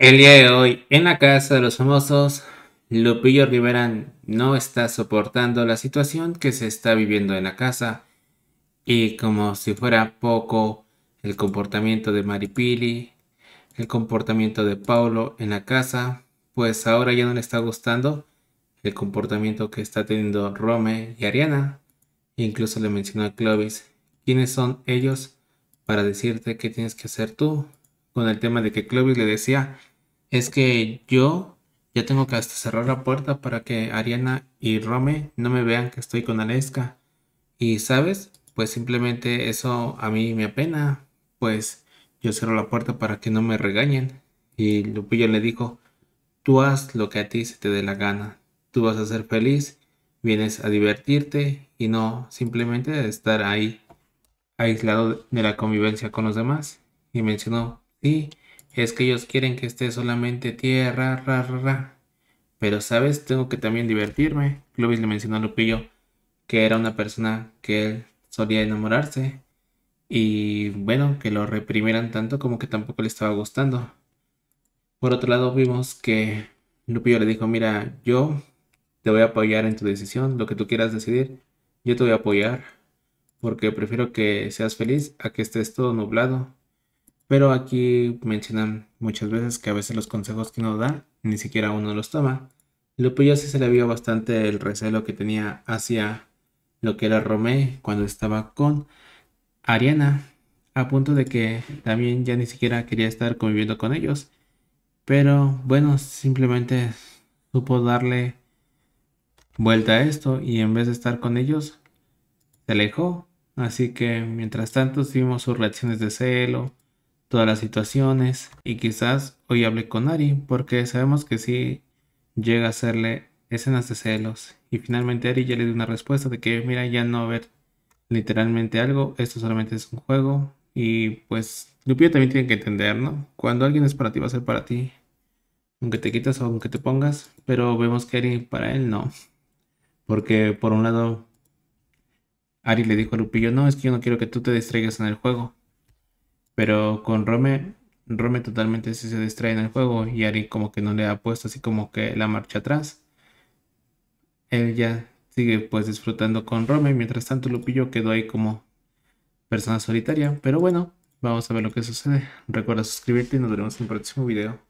El día de hoy, en la casa de los famosos, Lupillo Rivera no está soportando la situación que se está viviendo en la casa. Y como si fuera poco, el comportamiento de Maripili, el comportamiento de Paulo en la casa, pues ahora ya no le está gustando el comportamiento que está teniendo Rome y Ariana. E incluso le mencionó a Clovis, ¿quiénes son ellos para decirte qué tienes que hacer tú? Con el tema de que Clovis le decía, es que yo ya tengo que hasta cerrar la puerta para que Ariana y Rome no me vean que estoy con Aleska. Y sabes, pues simplemente eso a mí me apena, pues yo cierro la puerta para que no me regañen. Y Lupillo le dijo, tú haz lo que a ti se te dé la gana, tú vas a ser feliz vienes a divertirte y no simplemente de estar ahí aislado de la convivencia con los demás. Y mencionó, sí, es que ellos quieren que esté solamente tierra, ra, ra, ra. Pero, ¿sabes? Tengo que también divertirme. Clovis le mencionó a Lupillo que era una persona que él solía enamorarse. Y bueno, que lo reprimieran tanto como que tampoco le estaba gustando. Por otro lado, vimos que Lupillo le dijo, mira, yo te voy a apoyar en tu decisión, lo que tú quieras decidir, yo te voy a apoyar, porque prefiero que seas feliz a que estés todo nublado. Pero aquí mencionan muchas veces que a veces los consejos que uno da, ni siquiera uno los toma. lo ya sí se le vio bastante el recelo que tenía hacia lo que era Romé cuando estaba con Ariana, a punto de que también ya ni siquiera quería estar conviviendo con ellos. Pero bueno, simplemente supo darle vuelta a esto y en vez de estar con ellos, se alejó. Así que mientras tanto vimos sus reacciones de celo, todas las situaciones y quizás hoy hablé con Ari porque sabemos que sí llega a hacerle escenas de celos y finalmente Ari ya le dio una respuesta de que mira ya no ver literalmente algo, esto solamente es un juego y pues Lupio también tiene que entender, ¿no? Cuando alguien es para ti va a ser para ti, aunque te quitas o aunque te pongas, pero vemos que Ari para él no. Porque por un lado, Ari le dijo a Lupillo, no, es que yo no quiero que tú te distraigas en el juego. Pero con Rome, Rome totalmente sí se distrae en el juego y Ari como que no le ha puesto así como que la marcha atrás. Él ya sigue pues disfrutando con Rome, mientras tanto Lupillo quedó ahí como persona solitaria. Pero bueno, vamos a ver lo que sucede. Recuerda suscribirte y nos veremos en el próximo video.